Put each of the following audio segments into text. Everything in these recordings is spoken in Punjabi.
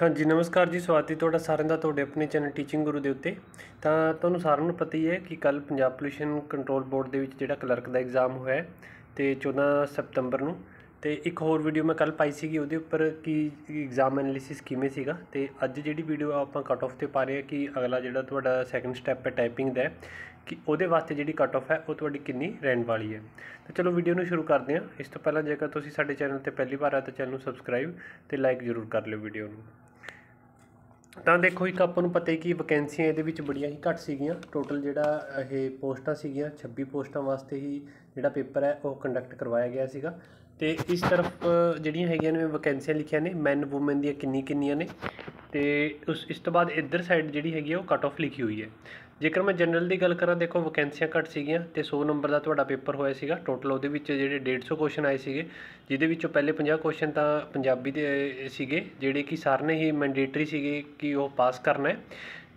ਹਾਂਜੀ ਨਮਸਕਾਰ ਜੀ ਸਵਾਗਤ ਹੈ ਤੁਹਾਡਾ ਸਾਰਿਆਂ ਦਾ ਤੁਹਾਡੇ ਆਪਣੇ ਚੈਨਲ ਟੀਚਿੰਗ ਗੁਰੂ ਦੇ ਉੱਤੇ ਤਾਂ ਤੁਹਾਨੂੰ ਸਾਰਿਆਂ ਨੂੰ ਪਤਾ ਹੀ ਹੈ ਕਿ ਕੱਲ ਪੰਜਾਬ ਪੋਲੂਸ਼ਨ ਕੰਟਰੋਲ ਬੋਰਡ ਦੇ ਵਿੱਚ ਜਿਹੜਾ ਕਲਰਕ ਦਾ ਐਗਜ਼ਾਮ ਹੋਇਆ ਤੇ 14 ਸਤੰਬਰ ਨੂੰ ਤੇ ਇੱਕ ਹੋਰ ਵੀਡੀਓ ਮੈਂ ਕੱਲ ਪਾਈ ਸੀਗੀ ਉਹਦੇ ਉੱਪਰ ਕਿ ਐਗਜ਼ਾਮ ਐਨਾਲਿਸਿਸ ਕਿਵੇਂ ਸੀਗਾ ਤੇ ਅੱਜ ਜਿਹੜੀ ਵੀਡੀਓ ਆਪਾਂ ਕੱਟ ਆਫ ਤੇ ਪਾ ਰਹੇ ਆ ਕਿ ਅਗਲਾ ਜਿਹੜਾ ਤੁਹਾਡਾ ਸੈਕੰਡ ਸਟੈਪ ਹੈ ਟਾਈਪਿੰਗ ਦਾ ਕਿ ਉਹਦੇ ਵਾਸਤੇ ਜਿਹੜੀ ਕੱਟ ਆਫ ਹੈ ਉਹ ਤੁਹਾਡੀ ਕਿੰਨੀ ਰਹਿਣ ਵਾਲੀ ਹੈ ਤੇ ਚਲੋ ਵੀਡੀਓ ਨੂੰ ਸ਼ੁਰੂ ਕਰਦੇ ਹਾਂ ਇਸ ਤੋਂ ਪਹਿਲਾਂ ਜੇਕਰ ਤੁਸੀਂ ਸਾਡੇ ਚੈਨਲ ਤੇ ਪਹਿਲੀ ਵਾਰ ਆ ਤਾਂ ਚੈਨਲ ਨੂੰ ਸਬਸਕ੍ਰਾਈਬ ਤੇ ਲਾਈਕ ਜ਼ਰੂਰ ਕਰ ਲਿਓ ਵੀਡੀਓ ਨੂੰ ਤਾਂ ਦੇਖੋ ਇੱਕ ਆਪਾਂ ਨੂੰ ਪਤਾ ਹੈ ਕਿ ਵੈਕੈਂਸੀਆਂ ਇਹਦੇ ਵਿੱਚ ਬੜੀਆਂ ਹੀ ਘੱਟ ਸੀਗੀਆਂ ਟੋਟਲ ਜਿਹੜਾ ਇਹ ਪੋਸਟਾਂ ਸੀਗੀਆਂ 26 ਪੋਸਟਾਂ ਵਾਸਤੇ ਹੀ ਜਿਹੜਾ ਪੇਪਰ ਹੈ ਉਹ ਕੰਡਕਟ ਕਰਵਾਇਆ ਗਿਆ ਸੀਗਾ ਤੇ ਇਸ ਤਰਫ ਜਿਹੜੀਆਂ ਹੈਗੀਆਂ ਨੇ ਵੈਕੈਂਸੀਆਂ ਲਿਖੀਆਂ ਨੇ men women ਦੀਆਂ ਕਿੰਨੀ ਕਿੰਨੀਆਂ ਨੇ ਤੇ ਉਸ ਇਸ ਤੋਂ ਬਾਅਦ ਇੱਧਰ ਸਾਈਡ ਜਿਹੜੀ ਹੈਗੀ ਉਹ ਕੱਟ ਆਫ ਲਿਖੀ ਹੋਈ ਹੈ ਜੇਕਰ ਮੈਂ ਜਨਰਲ ਦੀ ਗੱਲ ਕਰਾਂ ਦੇਖੋ ਵੈਕੈਂਸੀਆਂ ਘੱਟ ਸੀਗੀਆਂ ਤੇ 100 ਨੰਬਰ ਦਾ ਤੁਹਾਡਾ ਪੇਪਰ ਹੋਇਆ ਸੀਗਾ ਟੋਟਲ ਉਹਦੇ ਵਿੱਚ ਜਿਹੜੇ 150 ਕੁਐਸਚਨ ਆਏ ਸੀਗੇ ਜਿਹਦੇ ਵਿੱਚੋਂ ਪਹਿਲੇ 50 ਕੁਐਸਚਨ ਤਾਂ ਪੰਜਾਬੀ ਦੇ ਸੀਗੇ ਜਿਹੜੇ ਕਿ ਸਾਰਨੇ ਨੇ ਹੀ ਮੈਂਡੇਟਰੀ ਸੀਗੇ ਕਿ ਉਹ ਪਾਸ ਕਰਨਾ ਹੈ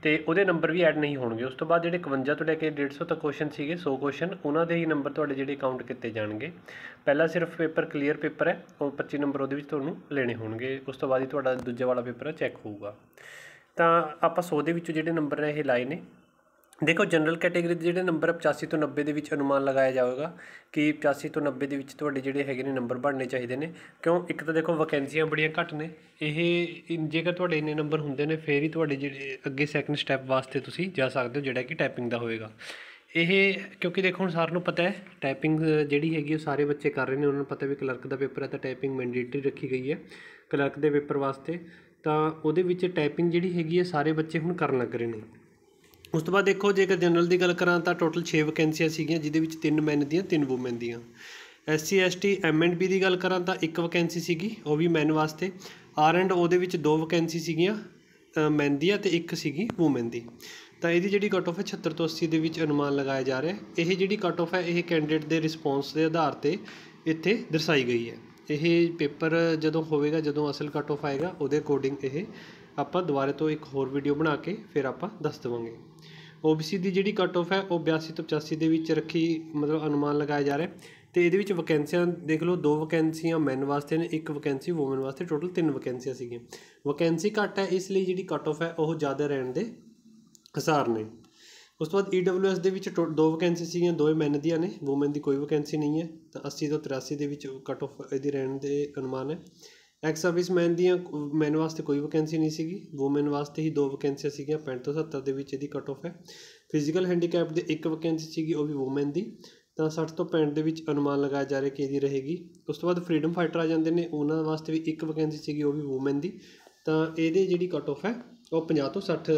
ਤੇ ਉਹਦੇ ਨੰਬਰ ਵੀ ਐਡ ਨਹੀਂ ਹੋਣਗੇ ਉਸ ਤੋਂ ਬਾਅਦ ਜਿਹੜੇ 51 ਤੋਂ ਲੈ ਕੇ 150 ਤੱਕ ਕੁਐਸਚਨ ਸੀਗੇ 100 ਕੁਐਸਚਨ ਉਹਨਾਂ ਦੇ ਹੀ ਨੰਬਰ ਤੁਹਾਡੇ ਜਿਹੜੇ ਕਾਊਂਟ ਕੀਤੇ ਜਾਣਗੇ ਪਹਿਲਾ ਸਿਰਫ ਪੇਪਰ ਕਲੀਅਰ ਪੇਪਰ ਹੈ ਉਹ 25 ਨੰਬਰ ਉਹਦੇ ਵਿੱਚ ਤੁਹਾਨੂੰ ਲੈਣੇ ਹੋਣਗੇ ਉਸ ਤੋਂ ਬਾਅਦ ਹੀ ਤੁਹਾਡਾ ਦੂਜਾ ਵਾਲਾ ਪੇਪਰ ਚੈੱਕ ਹੋਊਗਾ ਤਾਂ ਆਪਾਂ 100 ਦੇ ਵਿੱਚੋਂ ਜਿਹੜੇ ਨੰਬਰ ਨੇ ਇਹ ਲਾਏ ਨੇ ਦੇਖੋ ਜਨਰਲ ਕੈਟਾਗਰੀ ਦੇ ਜਿਹੜੇ ਨੰਬਰ 85 ਤੋਂ 90 ਦੇ ਵਿੱਚ ਅਨੁਮਾਨ ਲਗਾਇਆ ਜਾਵੇਗਾ ਕਿ 85 ਤੋਂ 90 ਦੇ ਵਿੱਚ ਤੁਹਾਡੇ ਜਿਹੜੇ ਹੈਗੇ ਨੇ ਨੰਬਰ ਬਣਨੇ ਚਾਹੀਦੇ ਨੇ ਕਿਉਂ ਇੱਕ ਤਾਂ ਦੇਖੋ ਵੈਕੈਂਸੀਆਂ ਬੜੀਆਂ ਘੱਟ ਨੇ ਇਹ ਜੇਕਰ ਤੁਹਾਡੇ ਇੰਨੇ ਨੰਬਰ ਹੁੰਦੇ ਨੇ ਫੇਰ ਹੀ ਤੁਹਾਡੇ ਜਿਹੜੇ ਅੱਗੇ ਸੈਕੰਡ ਸਟੈਪ ਵਾਸਤੇ ਤੁਸੀਂ ਜਾ ਸਕਦੇ ਹੋ ਜਿਹੜਾ ਕਿ ਟਾਈਪਿੰਗ ਦਾ ਹੋਵੇਗਾ ਇਹ ਕਿਉਂਕਿ ਦੇਖੋ ਹੁਣ ਸਾਰ ਨੂੰ ਪਤਾ ਹੈ ਟਾਈਪਿੰਗ ਜਿਹੜੀ ਹੈਗੀ ਉਹ ਸਾਰੇ ਬੱਚੇ ਕਰ ਰਹੇ ਨੇ ਉਹਨਾਂ ਨੂੰ ਪਤਾ ਵੀ ਕਲਰਕ ਦਾ ਪੇਪਰ ਹੈ ਤਾਂ ਟਾਈਪਿੰਗ ਮੈਂਡੇਟਰੀ ਰੱਖੀ ਗਈ ਹੈ ਕਲਰਕ ਦੇ ਪੇਪਰ ਵਾਸਤੇ ਤਾਂ ਉਹਦੇ ਵਿੱਚ ਟਾਈਪਿੰਗ ਜਿਹੜੀ ਹੈਗੀ ਹੈ ਸਾਰੇ ਬੱਚੇ ਹੁਣ ਕਰਨ ਲੱਗ ਰਹੇ ਨੇ ਉਸ ਤੋਂ ਬਾਅਦ ਦੇਖੋ ਜੇਕਰ ਜਨਰਲ ਦੀ ਗੱਲ ਕਰਾਂ ਤਾਂ ਟੋਟਲ 6 ਵੈਕੈਂਸੀਆਂ ਸੀਗੀਆਂ ਜਿਹਦੇ ਵਿੱਚ 3 ਮੈਨ ਦੀਆਂ 3 ਔਮਨ ਦੀਆਂ SC ST M and B ਦੀ ਗੱਲ ਕਰਾਂ ਤਾਂ ਇੱਕ ਵੈਕੈਂਸੀ ਸੀਗੀ ਉਹ ਵੀ ਮੈਨ ਵਾਸਤੇ ਆਰ ਐਂਡ ਓ ਦੇ ਵਿੱਚ ਦੋ ਵੈਕੈਂਸੀ ਸੀਗੀਆਂ ਮੈਨ ਦੀਆਂ ਤੇ ਇੱਕ ਸੀਗੀ ਔਮਨ ਦੀ ਤਾਂ ਇਹਦੀ ਜਿਹੜੀ ਕੱਟ ਆਫ ਹੈ 76 ਤੋਂ 80 ਦੇ ਵਿੱਚ ਅਨੁਮਾਨ ਲਗਾਇਆ ਜਾ ਰਿਹਾ ਇਹ ਜਿਹੜੀ ਕੱਟ ਆਫ ਹੈ ਇਹ ਕੈਂਡੀਡੇਟ ਦੇ ਰਿਸਪੌਂਸ ਦੇ ਆਧਾਰ ਤੇ ਇੱਥੇ ਦਰਸਾਈ ਗਈ ਹੈ ਇਹ ਪੇਪਰ ਜਦੋਂ ਹੋਵੇਗਾ ਜਦੋਂ ਅਸਲ ਕੱਟ ਆਫ ਆਏਗਾ ਉਹਦੇ ਅਕੋਰਡਿੰਗ ਇਹ ਆਪਾਂ ਦੁਬਾਰੇ ਤੋਂ ਇੱਕ ਹੋਰ ਵੀਡੀਓ ਬਣਾ ਕੇ ਫਿਰ ਆਪਾਂ ਦੱਸ ਦਵਾਂਗੇ OBC ਦੀ ਜਿਹੜੀ ਕੱਟ ਆਫ ਹੈ ਉਹ 82 ਤੋਂ 85 ਦੇ ਵਿੱਚ ਰੱਖੀ ਮਤਲਬ ਅਨੁਮਾਨ ਲਗਾਇਆ ਜਾ ਰਿਹਾ ਤੇ ਇਹਦੇ ਵਿੱਚ ਵੈਕੈਂਸੀਆਂ ਦੇਖ ਲਓ ਦੋ ਵੈਕੈਂਸੀਆਂ ਮੈਨ ਵਾਸਤੇ ਨੇ ਇੱਕ ਵੈਕੈਂਸੀ ਔਮਨ ਵਾਸਤੇ ਟੋਟਲ ਤਿੰਨ ਵੈਕੈਂਸੀਆਂ ਸੀਗੀਆਂ ਵੈਕੈਂਸੀ ਘੱਟ ਹੈ ਇਸ ਲਈ ਜਿਹੜੀ ਕੱਟ ਆਫ ਹੈ ਉਹ ਜ਼ਿਆਦਾ ਰਹਿਣ ਦੇ ਹਸਾਰ ਨੇ ਉਸ ਤੋਂ ਬਾਅਦ ਈਡਬਲਯੂਐਸ e ਦੇ ਵਿੱਚ ਦੋ ਵੈਕੈਂਸੀ ਸੀਗੀਆਂ ਦੋਵੇਂ ਮੈਨ ਦੀਆਂ ਨੇ ਔਮਨ ਦੀ ਕੋਈ ਵੈਕੈਂਸੀ ਨਹੀਂ ਹੈ ਤਾਂ 80 ਤੋਂ 83 ਦੇ ਵਿੱਚ ਕੱਟ ਆਫ ਇਹਦੀ ਰਹਿਣ ਦੇ ਅਨੁਮਾਨ ਹੈ ਐਕਸ ਸਰਵਿਸ ਮੈਨ ਦੀਆਂ ਮੈਨ ਵਾਸਤੇ ਕੋਈ ਵੈਕੈਂਸੀ ਨਹੀਂ ਸੀਗੀ ਔਮਨ ਵਾਸਤੇ ਹੀ ਦੋ ਵੈਕੈਂਸੀਆਂ ਸੀਗੀਆਂ 65 ਤੋਂ 70 ਦੇ ਵਿੱਚ ਇਹਦੀ ਕੱਟ ਆਫ ਹੈ ਫਿਜ਼ੀਕਲ ਹੈਂਡੀਕੈਪ ਦੇ ਇੱਕ ਵੈਕੈਂਸੀ ਸੀਗੀ ਉਹ ਵੀ ਔਮਨ ਦੀ ਤਾਂ 60 ਤੋਂ 65 ਦੇ ਵਿੱਚ ਅਨੁਮਾਨ ਲਗਾਇਆ ਜਾ ਰਿਹਾ ਕਿ ਇਹਦੀ ਰਹੇਗੀ ਉਸ ਤੋਂ ਬਾਅਦ ਫਰੀडम ਫਾਈਟਰ ਆ ਜਾਂਦੇ ਨੇ ਉਹਨਾਂ ਵਾਸਤੇ ਵੀ ਇੱਕ ਵੈਕੈਂਸੀ ਸੀਗੀ ਉਹ ਵੀ ਔਮਨ ਦੀ ਤਾਂ ਇਹਦੇ ਜਿਹੜੀ ਕੱਟ ਆਫ ਹੈ ਉਹ 50 ਤੋਂ 60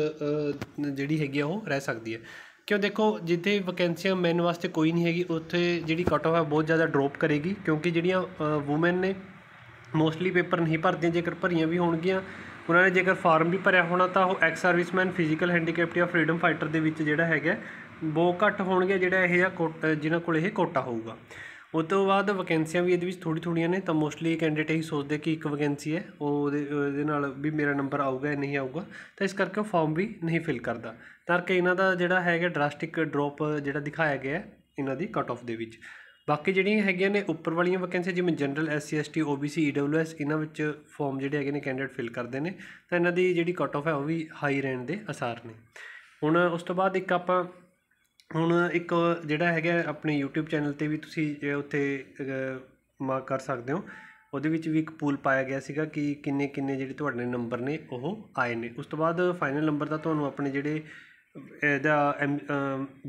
ਜਿਹੜੀ ਹੈਗੀ ਆ ਉਹ ਰਹਿ ਸਕਦੀ ਹੈ ਕਿਉਂ ਦੇਖੋ ਜਿੱਥੇ ਵੈਕੈਂਸੀਆਂ ਮੈਨ ਵਾਸਤੇ ਕੋਈ ਨਹੀਂ ਹੈਗੀ ਉੱਥੇ ਜਿਹੜੀ ਕਟ ਆਫ ਹੈ ਬਹੁਤ ਜ਼ਿਆਦਾ ਡ੍ਰੌਪ ਕਰੇਗੀ ਕਿਉਂਕਿ ਜਿਹੜੀਆਂ ਔਮਨ ਨੇ ਮੋਸਟਲੀ ਪੇਪਰ ਨਹੀਂ ਭਰਦੀਆਂ ਜੇਕਰ ਭਰੀਆਂ ਵੀ ਹੋਣਗੀਆਂ ਉਹਨਾਂ ਨੇ ਜੇਕਰ ਫਾਰਮ ਵੀ ਭਰਿਆ ਹੋਣਾ ਤਾਂ ਉਹ ਐਕਸ ਸਰਵਿਸਮੈਨ ਫਿਜ਼ੀਕਲ ਹੈਂਡੀਕੈਪਟ ਜਾਂ ਫਰੀडम ਫਾਈਟਰ ਦੇ ਵਿੱਚ ਜਿਹੜਾ ਹੈਗਾ ਬਹੁਤ ਘੱਟ ਹੋਣਗੇ ਜਿਹੜਾ ਇਹ ਜਿਹਾ ਜਿਨ੍ਹਾਂ ਕੋਲ ਇਹ ਕੋਟਾ ਹੋਊਗਾ ਉਸ ਤੋਂ ਬਾਅਦ ਵੈਕੈਂਸੀਆਂ ਵੀ ਇਹਦੇ ਵਿੱਚ ਥੋੜੀ ਥੋੜੀਆਂ ਨੇ ਤਾਂ ਮੋਸਟਲੀ ਕੈਂਡੀਡੇਟ ਇਹੀ ਸੋਚਦੇ ਕਿ ਇੱਕ ਵੈਕੈਂਸੀ ਹੈ ਉਹ ਉਹਦੇ ਨਾਲ ਵੀ ਮੇਰਾ ਨੰਬਰ ਆਊਗਾ ਜਾਂ ਨਹੀਂ ਆਊਗਾ ਤਾਂ ਇਸ ਕਰਕੇ ਉਹ ਫਾਰਮ ਵੀ ਨਹੀਂ ਫਿਲ ਕਰਦਾ ਤਾਂ ਕਿ ਇਹਨਾਂ ਦਾ ਜਿਹੜਾ ਹੈਗਾ ਡਰਾਸਟਿਕ ਡ੍ਰੌਪ ਜਿਹੜਾ ਦਿਖਾਇਆ ਗਿਆ ਇਹਨਾਂ ਦੀ ਕਟ ਆਫ ਦੇ ਵਿੱਚ ਬਾਕੀ ਜਿਹੜੀਆਂ ਹੈਗੀਆਂ ਨੇ ਉੱਪਰ ਵਾਲੀਆਂ ਵੈਕੈਂਸੀ ਜਿਵੇਂ general SC ST OBC EWS ਇਹਨਾਂ ਵਿੱਚ ਫਾਰਮ ਜਿਹੜੇ ਹੈਗੇ ਨੇ ਕੈਂਡੀਡੇਟ ਫਿਲ ਕਰਦੇ ਨੇ ਤਾਂ ਇਹਨਾਂ ਦੀ ਜਿਹੜੀ ਕਟ ਆਫ ਹੈ ਉਹ ਵੀ ਹਾਈ ਰਹਿਣ ਦੇ ਅਸਾਰ ਨੇ ਹੁਣ ਉਸ ਤੋਂ ਬਾਅਦ ਇੱਕ ਆਪਾਂ ਹੁਣ ਇੱਕ ਜਿਹੜਾ ਹੈਗਾ ਆਪਣੇ YouTube ਚੈਨਲ 'ਤੇ ਵੀ ਤੁਸੀਂ ਉੱਥੇ ਮਾਰਕ ਕਰ ਸਕਦੇ ਹੋ ਉਹਦੇ ਵਿੱਚ ਵੀ ਇੱਕ ਪੂਲ ਪਾਇਆ ਗਿਆ ਸੀਗਾ ਕਿ ਕਿੰਨੇ ਕਿੰਨੇ ਜਿਹੜੇ ਤੁਹਾਡੇ ਨੰਬਰ ਨੇ ਉਹ ਆਏ ਨੇ ਉਸ ਤੋਂ ਬਾਅਦ ਫਾਈਨਲ ਨੰਬਰ ਦਾ ਤੁਹਾਨੂੰ ਆਪਣੇ ਜਿਹੜੇ ਇਹਦਾ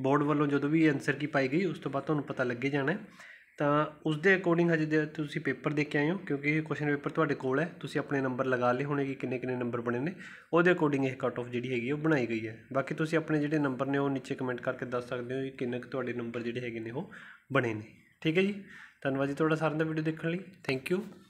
ਬੋਰਡ ਵੱਲੋਂ ਜਦੋਂ ਵੀ ਆਨਸਰ ਕੀ ਪਾਈ ਗਈ ਉਸ ਤੋਂ ਬਾਅਦ ਤੁਹਾਨੂੰ ਪਤਾ ਲੱਗੇ ਜਾਣਾ ਤਾਂ ਦੇ ਅਕੋਰਡਿੰਗ ਹਜੇ ਤੁਸੀਂ ਪੇਪਰ ਦੇ ਕੇ ਆਏ ਹੋ ਕਿਉਂਕਿ ਇਹ ਕੁਐਸਚਨ ਪੇਪਰ ਤੁਹਾਡੇ ਕੋਲ ਹੈ ਤੁਸੀਂ ਆਪਣੇ ਨੰਬਰ ਲਗਾ ਲਏ ਹੋਣੇ ਕਿ ਕਿੰਨੇ ਕਿੰਨੇ ਨੰਬਰ ਬਣੇ ਨੇ ਉਹਦੇ ਅਕੋਰਡਿੰਗ ਇਹ ਕੱਟ ਆਫ ਜਿਹੜੀ ਹੈਗੀ ਉਹ ਬਣਾਈ ਗਈ ਹੈ ਬਾਕੀ ਤੁਸੀਂ ਆਪਣੇ ਜਿਹੜੇ ਨੰਬਰ ਨੇ ਉਹ ਨੀਚੇ ਕਮੈਂਟ ਕਰਕੇ ਦੱਸ ਸਕਦੇ ਹੋ ਕਿ ਕਿੰਨੇ ਕੁ ਤੁਹਾਡੇ ਨੰਬਰ ਜਿਹੜੇ ਹੈਗੇ ਨੇ ਉਹ ਬਣੇ ਨੇ ਠੀਕ ਹੈ ਜੀ ਧੰਨਵਾਦ ਜੀ ਤੁਹਾਡਾ ਸਾਰਿਆਂ ਦਾ ਵੀਡੀਓ ਦੇਖਣ ਲਈ ਥੈਂਕ ਯੂ